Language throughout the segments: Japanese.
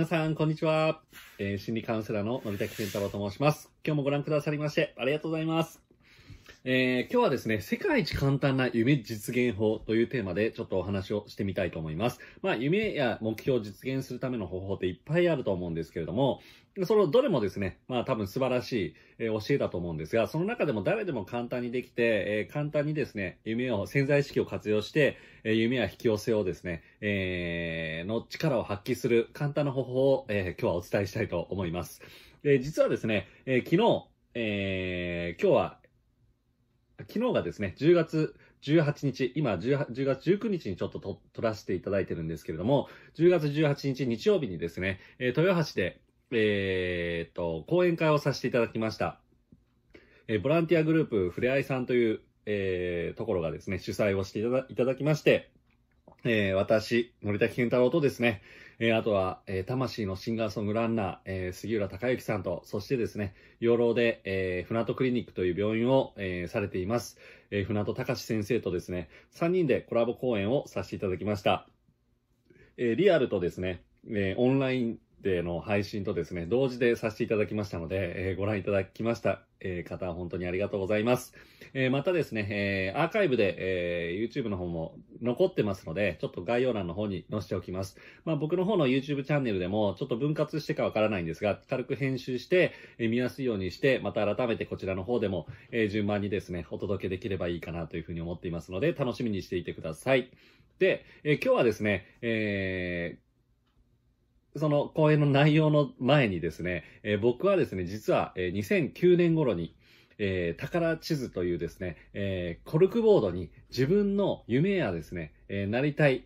皆さん、こんにちは。えー、心理カウンセラーののびたき健太郎と申します。今日もご覧くださりまして、ありがとうございます。えー、今日はですね、世界一簡単な夢実現法というテーマでちょっとお話をしてみたいと思います。まあ、夢や目標を実現するための方法っていっぱいあると思うんですけれども、そのどれもですね、まあ多分素晴らしい、えー、教えだと思うんですが、その中でも誰でも簡単にできて、えー、簡単にですね、夢を、潜在意識を活用して、えー、夢や引き寄せをですね、えー、の力を発揮する簡単な方法を、え今日はお伝えしたいと思います。え実はですね、え昨日、え今日は昨日がですね、10月18日、今 10, 10月19日にちょっとと撮らせていただいてるんですけれども、10月18日日曜日にですね、えー、豊橋で、えー、っと、講演会をさせていただきました。えー、ボランティアグループふれあいさんという、えー、ところがですね、主催をしていただきまして、えー、私、森田健太郎とですね、えー、あとは、えー、魂のシンガーソングランナー、え杉浦隆之さんと、そしてですね、養老で、え船戸クリニックという病院を、えされています、え船戸隆先生とですね、3人でコラボ講演をさせていただきました。えリアルとですね、えオンラインでの配信とですね、同時でさせていただきましたので、えー、ご覧いただきました、えー、方、本当にありがとうございます。えー、またですね、えアーカイブで、え YouTube の方も残ってますので、ちょっと概要欄の方に載せておきます。まあ、僕の方の YouTube チャンネルでも、ちょっと分割してかわからないんですが、軽く編集して、え見やすいようにして、また改めてこちらの方でも、え順番にですね、お届けできればいいかなというふうに思っていますので、楽しみにしていてください。で、え今日はですね、えーその講演の内容の前にですね、えー、僕はですね、実は、えー、2009年頃に、えー、宝地図というですね、えー、コルクボードに自分の夢やですね、えー、なりたい、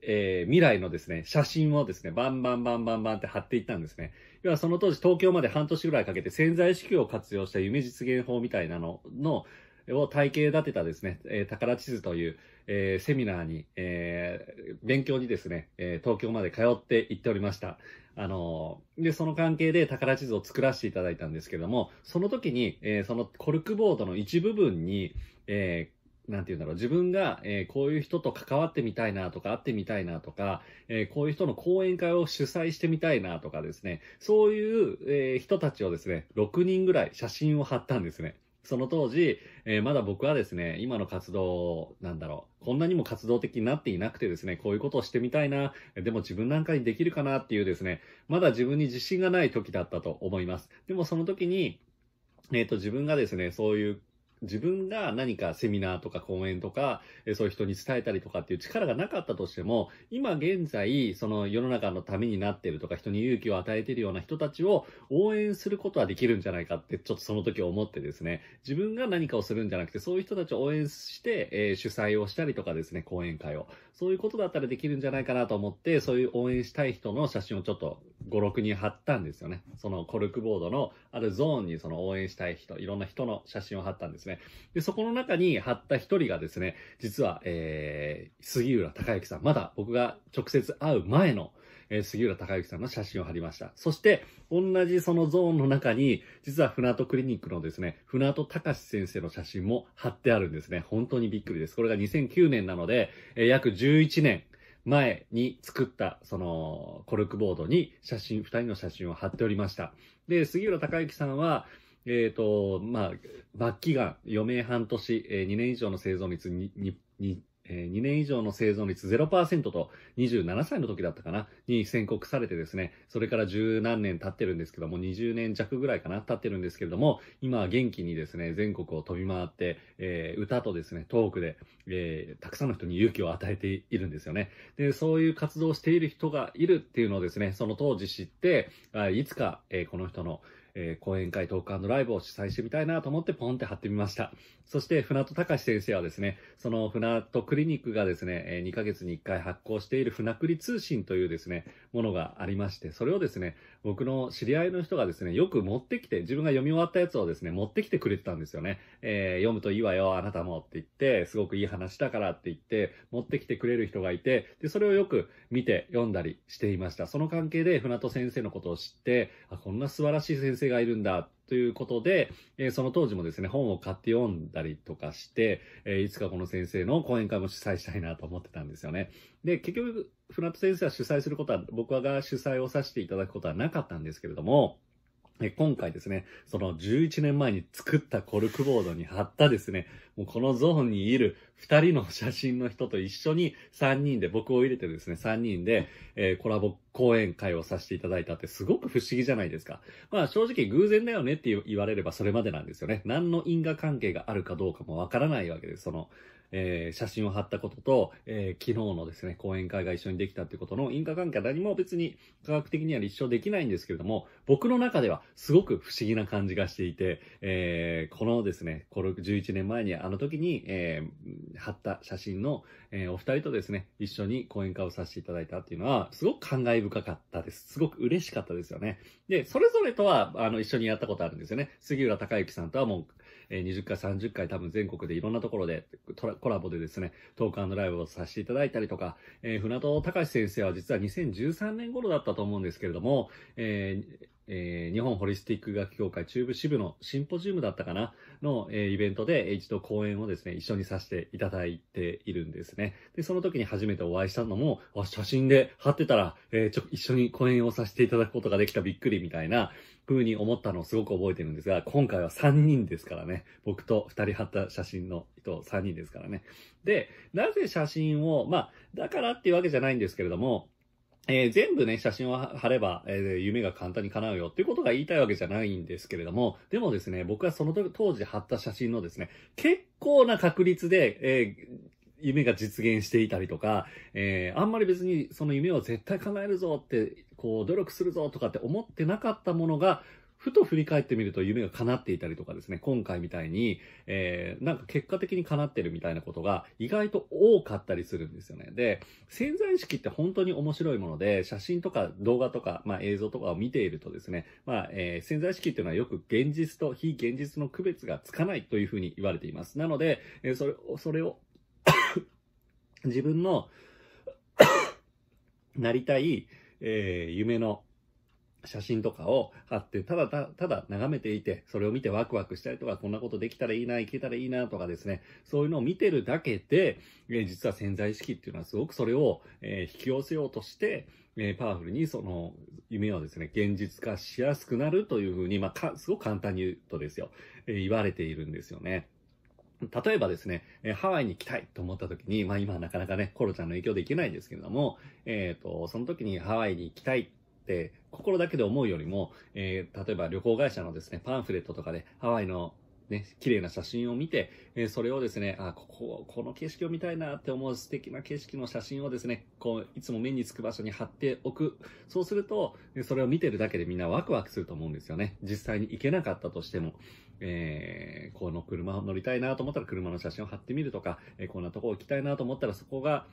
えー、未来のですね、写真をですね、バンバンバンバンバンって貼っていったんですね。要はその当時東京まで半年ぐらいかけて潜在意識を活用した夢実現法みたいなのの、を体系立てたですね、えー、宝地図という、えー、セミナーに、えー、勉強にですね、え東京まで通って行っておりました。あので、その関係で宝地図を作らせていただいたんですけども、その時に、えそのコルクボードの一部分に、えなんて言うんだろう、自分が、えー、こういう人と関わってみたいなとか、会ってみたいなとか、えー、こういう人の講演会を主催してみたいなとかですね、そういう、えー、人たちをですね、6人ぐらい写真を貼ったんですね。その当時、えー、まだ僕はですね、今の活動、なんだろう、こんなにも活動的になっていなくてですね、こういうことをしてみたいな、でも自分なんかにできるかなっていうですね、まだ自分に自信がない時だったと思います。でもその時に、えっ、ー、と、自分がですね、そういう自分が何かセミナーとか講演とか、そういう人に伝えたりとかっていう力がなかったとしても、今現在、その世の中のためになってるとか、人に勇気を与えてるような人たちを応援することはできるんじゃないかって、ちょっとその時思ってですね、自分が何かをするんじゃなくて、そういう人たちを応援して、えー、主催をしたりとかですね、講演会を。そういうことだったらできるんじゃないかなと思って、そういう応援したい人の写真をちょっと5、6人貼ったんですよね。そのコルクボードのあるゾーンにその応援したい人、いろんな人の写真を貼ったんですね。で、そこの中に貼った一人がですね、実は、えー、杉浦隆之さん、まだ僕が直接会う前の、えー、杉浦隆之さんの写真を貼りました。そして、同じそのゾーンの中に、実は船戸クリニックのですね、船戸隆先生の写真も貼ってあるんですね。本当にびっくりです。これが2009年なので、えー、約11年、前に作った、その、コルクボードに写真、二人の写真を貼っておりました。で、杉浦隆之さんは、えっ、ー、と、まあ、末期が余命半年、えー、2年以上の生存率に、に、に、えー、2年以上の生存率0%と27歳の時だったかなに宣告されてですね、それから十何年経ってるんですけども、20年弱ぐらいかな経ってるんですけれども、今元気にですね、全国を飛び回って、えー、歌とですね、トークで、えー、たくさんの人に勇気を与えているんですよね。で、そういう活動をしている人がいるっていうのをですね、その当時知って、あいつか、えこの人の、えー、講演会トークライブを主催してみたいなと思ってポンって貼ってみました。そして船戸隆先生はですね、その船戸クリニックがですね、え2ヶ月に1回発行している船栗通信というですね、ものがありまして、それをですね、僕の知り合いの人がですね、よく持ってきて、自分が読み終わったやつをですね、持ってきてくれてたんですよね。えー、読むといいわよ、あなたもって言って、すごくいい話だからって言って、持ってきてくれる人がいて、で、それをよく見て読んだりしていました。その関係で船戸先生のことを知って、あ、こんな素晴らしい先生生がいるんだということで、えその当時もですね、本を買って読んだりとかして、えいつかこの先生の講演会も主催したいなと思ってたんですよね。で、結局、船戸先生は主催することは、僕が主催をさせていただくことはなかったんですけれども、今回ですね、その11年前に作ったコルクボードに貼ったですね、もうこのゾーンにいる2人の写真の人と一緒に3人で、僕を入れてですね、3人で、えー、コラボ講演会をさせていただいたってすごく不思議じゃないですか。まあ正直偶然だよねって言われればそれまでなんですよね。何の因果関係があるかどうかもわからないわけです。その、えー、写真を貼ったことと、えー、昨日のですね、講演会が一緒にできたってことの因果関係は何も別に科学的には立証できないんですけれども、僕の中ではすごく不思議な感じがしていて、えー、このですね、こ6、11年前にあの時に、えー、貼った写真の、えー、お二人とですね、一緒に講演会をさせていただいたっていうのは、すごく感慨深かったです。すごく嬉しかったですよね。で、それぞれとは、あの、一緒にやったことあるんですよね。杉浦隆之さんとはもう、えー、20回、30回多分全国でいろんなところでコラボでですね、トークライブをさせていただいたりとか、えー、船戸隆先生は実は2013年頃だったと思うんですけれども、えー、えー、日本ホリスティック学協会中部支部のシンポジウムだったかなの、えー、イベントで一度講演をですね、一緒にさせていただいているんですね。で、その時に初めてお会いしたのも、写真で貼ってたら、えー、ちょ、一緒に講演をさせていただくことができたびっくりみたいな風に思ったのをすごく覚えてるんですが、今回は3人ですからね。僕と2人貼った写真の人3人ですからね。で、なぜ写真を、まあ、だからっていうわけじゃないんですけれども、えー、全部ね、写真を貼れば、えー、夢が簡単に叶うよっていうことが言いたいわけじゃないんですけれども、でもですね、僕はその当時貼った写真のですね、結構な確率で、えー夢が実現していたりとか、えー、あんまり別にその夢を絶対叶えるぞって、こう努力するぞとかって思ってなかったものが、ふと振り返ってみると夢が叶っていたりとかですね、今回みたいに、えー、なんか結果的に叶ってるみたいなことが意外と多かったりするんですよね。で、潜在意識って本当に面白いもので、写真とか動画とか、まあ映像とかを見ているとですね、まあ、えー、潜在意識っていうのはよく現実と非現実の区別がつかないというふうに言われています。なので、えー、それを、それを 自分の なりたい、えー、夢の写真とかを貼って、ただただ眺めていて、それを見てワクワクしたりとか、こんなことできたらいいな、いけたらいいなとかですね、そういうのを見てるだけで、え実は潜在意識っていうのはすごくそれを、え引き寄せようとして、えパワフルにその夢をですね、現実化しやすくなるというふうに、まあ、か、すごく簡単に言うとですよ、え言われているんですよね。例えばですね、えハワイに行きたいと思った時に、まあ今なかなかね、コロちゃんの影響で行けないんですけれども、えっ、ー、と、その時にハワイに行きたい、心だけで思うよりも、えー、例えば旅行会社のですね、パンフレットとかで、ハワイのね、綺麗な写真を見て、えー、それをですね、あ、ここ、この景色を見たいなって思う素敵な景色の写真をですね、こう、いつも目につく場所に貼っておく。そうすると、それを見てるだけでみんなワクワクすると思うんですよね。実際に行けなかったとしても、えー、この車を乗りたいなと思ったら車の写真を貼ってみるとか、えー、こんなとこ行きたいなと思ったらそこが、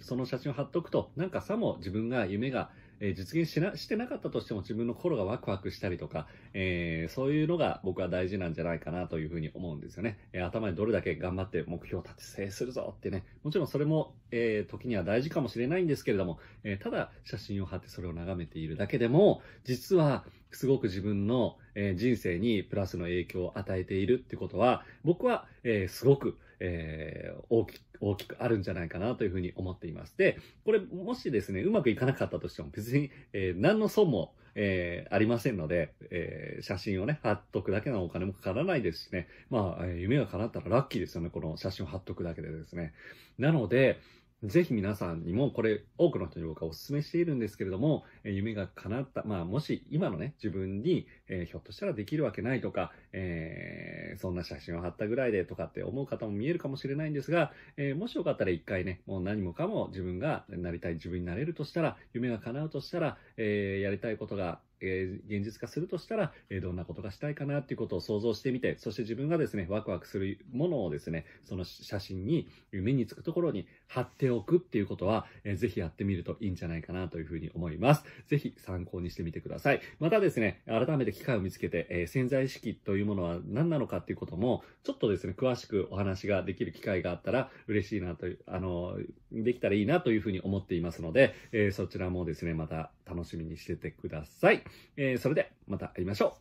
その写真を貼っとくと、なんかさも自分が夢が、え実現しなしてなかったとしても自分の心がワクワクしたりとか、えー、そういうのが僕は大事なんじゃないかなというふうに思うんですよね。え頭にどれだけ頑張って目標を達成するぞってね、もちろんそれも、えー、時には大事かもしれないんですけれども、えー、ただ写真を貼ってそれを眺めているだけでも、実はすごく自分の、え人生にプラスの影響を与えているってことは、僕は、えすごく、えー、大き大きくあるんじゃないかなというふうに思っています。で、これもしですね、うまくいかなかったとしても別に、えー、何の損も、えー、ありませんので、えー、写真をね、貼っとくだけのお金もかからないですしね、まあ、夢が叶ったらラッキーですよね、この写真を貼っとくだけでですね。なので、ぜひ皆さんにも、これ、多くの人に僕はお勧めしているんですけれども、え夢が叶った、まあ、もし今のね、自分に、えー、ひょっとしたらできるわけないとか、えー、そんな写真を貼ったぐらいでとかって思う方も見えるかもしれないんですが、えー、もしよかったら一回ね、もう何もかも自分がなりたい自分になれるとしたら、夢が叶うとしたら、えやりたいことがえー、現実化するとしたら、えー、どんなことがしたいかなっていうことを想像してみて、そして自分がですね、ワクワクするものをですね、その写真に、目につくところに貼っておくっていうことは、えー、ぜひやってみるといいんじゃないかなというふうに思います。ぜひ参考にしてみてください。またですね、改めて機会を見つけて、えー、潜在意識というものは何なのかっていうことも、ちょっとですね、詳しくお話ができる機会があったら嬉しいなという、あの、できたらいいなというふうに思っていますので、えー、そちらもですね、また楽しみにしててください。えー、それでまた会いましょ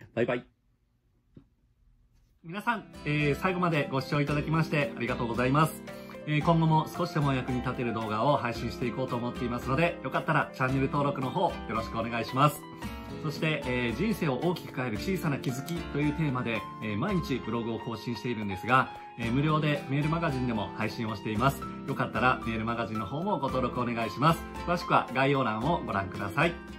う。バイバイ。皆さん、えー、最後までご視聴いただきましてありがとうございます。え今後も少しでも役に立てる動画を配信していこうと思っていますので、よかったらチャンネル登録の方よろしくお願いします。そして、えー、人生を大きく変える小さな気づきというテーマで、えー、毎日ブログを更新しているんですが、えー、無料でメールマガジンでも配信をしています。よかったらメールマガジンの方もご登録お願いします。詳しくは概要欄をご覧ください。